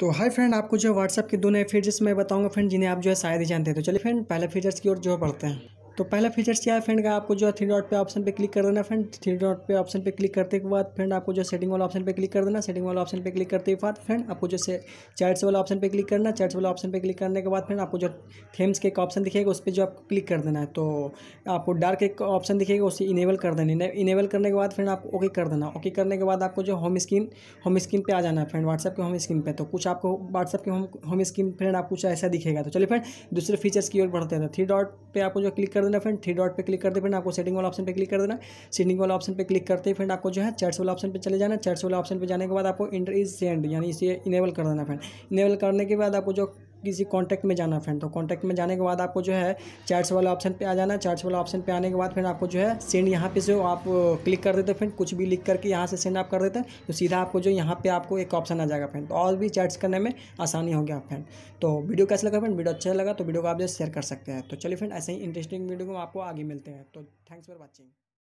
तो hi friend आपको जो व्हाट्सअप के दो नए फीचर्स मैं बताऊंगा फ्रेंड जिन्हें आप जो है शायद ही जानते हैं तो चलिए फ्रेंड पहले फीचर्स की ओर जो है पढ़ते हैं तो पहला फीचर्स क्या है फ्रेंड का आपको जो है थ्री डॉट पे ऑप्शन पे क्लिक कर देना फ्रेंड थ्री डॉट पे ऑप्शन पे क्लिक करते के बाद फ्रेंड आपको जो सेटिंग वाला ऑप्शन पे क्लिक कर देना सेटिंग वाला ऑप्शन पे क्लिक करते के बाद फ्रेंड आपको जो चैट्स वाला ऑप्शन पे क्लिक करना चैट्स वाला ऑप्शन पे क्लिक करने के बाद फ्रेंड आपको जो थेम्स के एक ऑप्शन दिखेगा उस पर जो आपको क्लिक कर देना है तो आपको डार्क एक ऑप्शन दिखेगा उसे इनेबल कर देना इनेबल करने के बाद फ्रेंड आपको ओके कर देना ओके करने के बाद आपको जो होम स्क्रीन होम स्क्रीन पर आ जाना है फ्रेंड व्हाट्सएप के होम स्क्रीन पर तो कुछ आपको व्हाट्सएप के होम होम स्क्रीन फ्रेंड आपको कुछ ऐसा दिखेगा तो चलिए फ्रेंड दूसरे फीचर्स की ओर बढ़ते हैं थ्री डॉट पर आपको जो क्लिक कर देना फ्रेंड थ्री डॉट पे क्लिक कर दे फ्रेंड आपको सेटिंग वाला ऑप्शन पे क्लिक कर देना सेटिंग वाला ऑप्शन पे क्लिक करते फ्रेंड आपको जो है चैट्स वाला ऑप्शन पे चले जाना चैट्स वाला ऑप्शन पे जाने के बाद आपको इंटर इज सेंड यानी इसे इनेबल कर देना फ्रेंड इनेबल करने के बाद आपको जो किसी कॉन्टैक्ट में जाना फ्रेंड तो कॉन्टैक्ट में जाने के बाद आपको जो है चैट्स वाला ऑप्शन पे आ जाना चैट्स वाला ऑप्शन पे आने के बाद फिर आपको जो है सेंड यहाँ पे जो आप क्लिक कर देते फ्रेंड कुछ भी लिख करके यहाँ से सेंड आप कर देते तो सीधा आपको जो यहाँ पर आपको एक ऑप्शन आ जाएगा फ्रेंड तो और भी चैट्स करने में आसानी हो गया फ्रेंड तो वीडियो कैसा लगा फ्रेंड वीडियो अच्छा लगा तो वीडियो को आप जो शेयर कर सकते हैं तो चलिए फ्रेंड ऐसे ही इंटरेस्टिंग वीडियो को आपको आगे मिलते हैं तो थैंक्स फॉर वॉचिंग